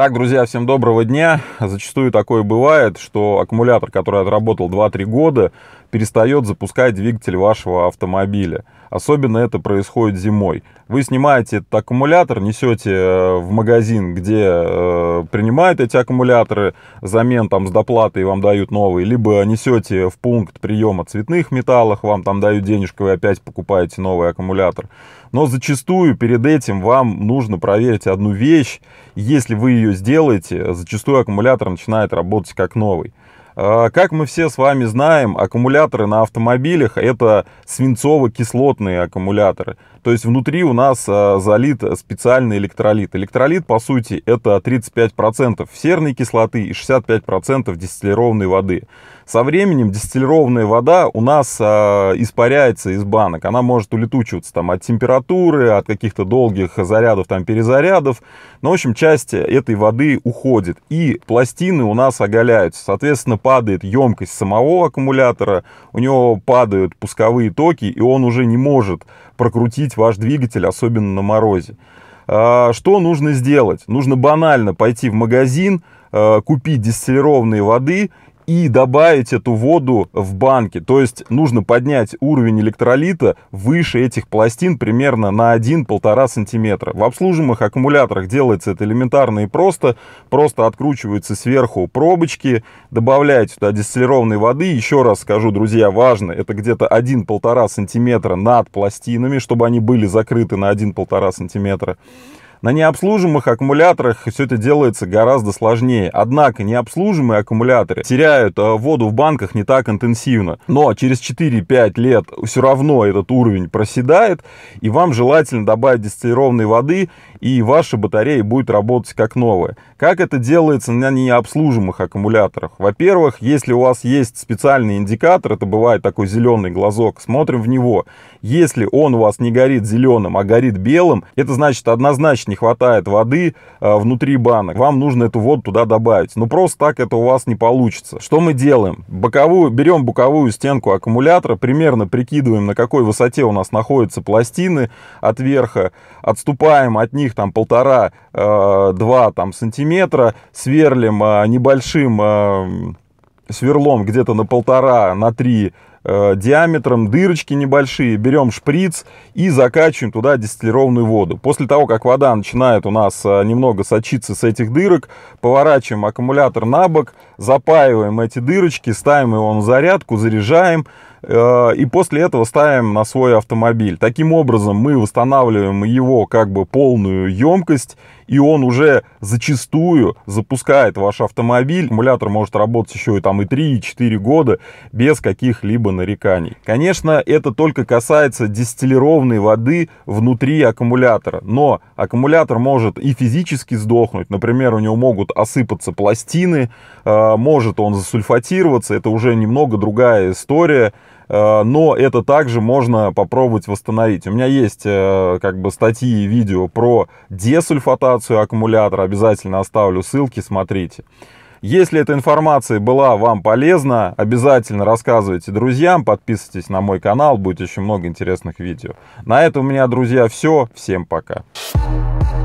Так, друзья, всем доброго дня. Зачастую такое бывает, что аккумулятор, который отработал 2-3 года, перестает запускать двигатель вашего автомобиля. Особенно это происходит зимой. Вы снимаете этот аккумулятор, несете э, в магазин, где э, принимают эти аккумуляторы, замен там с доплатой вам дают новый, либо несете в пункт приема цветных металлов, вам там дают денежку, вы опять покупаете новый аккумулятор. Но зачастую перед этим вам нужно проверить одну вещь. Если вы ее ее сделаете, зачастую аккумулятор начинает работать как новый. А, как мы все с вами знаем, аккумуляторы на автомобилях это свинцово-кислотные аккумуляторы. То есть внутри у нас а, залит специальный электролит. Электролит, по сути, это 35% серной кислоты и 65% дистиллированной воды. Со временем дистиллированная вода у нас а, испаряется из банок. Она может улетучиваться там, от температуры, от каких-то долгих зарядов, там, перезарядов. Но, ну, в общем, часть этой воды уходит. И пластины у нас оголяются. Соответственно, падает емкость самого аккумулятора, у него падают пусковые токи, и он уже не может прокрутить топить ваш двигатель, особенно на морозе. А, что нужно сделать? Нужно банально пойти в магазин, а, купить дистиллированные воды и добавить эту воду в банки. То есть нужно поднять уровень электролита выше этих пластин примерно на 1-1,5 сантиметра. В обслуживаемых аккумуляторах делается это элементарно и просто. Просто откручиваются сверху пробочки, добавляете туда дистиллированной воды. Еще раз скажу, друзья, важно, это где-то 1-1,5 сантиметра над пластинами, чтобы они были закрыты на 1-1,5 сантиметра. На необслуживаемых аккумуляторах все это делается гораздо сложнее. Однако необслуживаемые аккумуляторы теряют э, воду в банках не так интенсивно. Но через 4-5 лет все равно этот уровень проседает. И вам желательно добавить дистиллированной воды, и ваша батарея будет работать как новая. Как это делается на необслуживаемых аккумуляторах? Во-первых, если у вас есть специальный индикатор, это бывает такой зеленый глазок, смотрим в него. Если он у вас не горит зеленым, а горит белым, это значит однозначно не хватает воды э, внутри банок, вам нужно эту воду туда добавить. Но ну, просто так это у вас не получится. Что мы делаем? Боковую, берем боковую стенку аккумулятора, примерно прикидываем, на какой высоте у нас находятся пластины от верха, отступаем от них там полтора-два э, там сантиметра, сверлим э, небольшим сверлом где-то на полтора, на три Э, диаметром дырочки небольшие, берем шприц и закачиваем туда дистиллированную воду. После того, как вода начинает у нас э, немного сочиться с этих дырок, поворачиваем аккумулятор на бок, запаиваем эти дырочки, ставим его на зарядку, заряжаем э, и после этого ставим на свой автомобиль. Таким образом мы восстанавливаем его как бы полную емкость и он уже зачастую запускает ваш автомобиль. Аккумулятор может работать еще и там и 3, и 4 года без каких-либо нареканий. Конечно, это только касается дистиллированной воды внутри аккумулятора, но аккумулятор может и физически сдохнуть, например, у него могут осыпаться пластины, а, может он засульфатироваться, это уже немного другая история. Э, но это также можно попробовать восстановить. У меня есть э, как бы статьи и видео про десульфатацию аккумулятора, обязательно оставлю ссылки, смотрите. Если эта информация была вам полезна, обязательно рассказывайте друзьям, подписывайтесь на мой канал, будет еще много интересных видео. На этом у меня, друзья, все. Всем пока. Thank you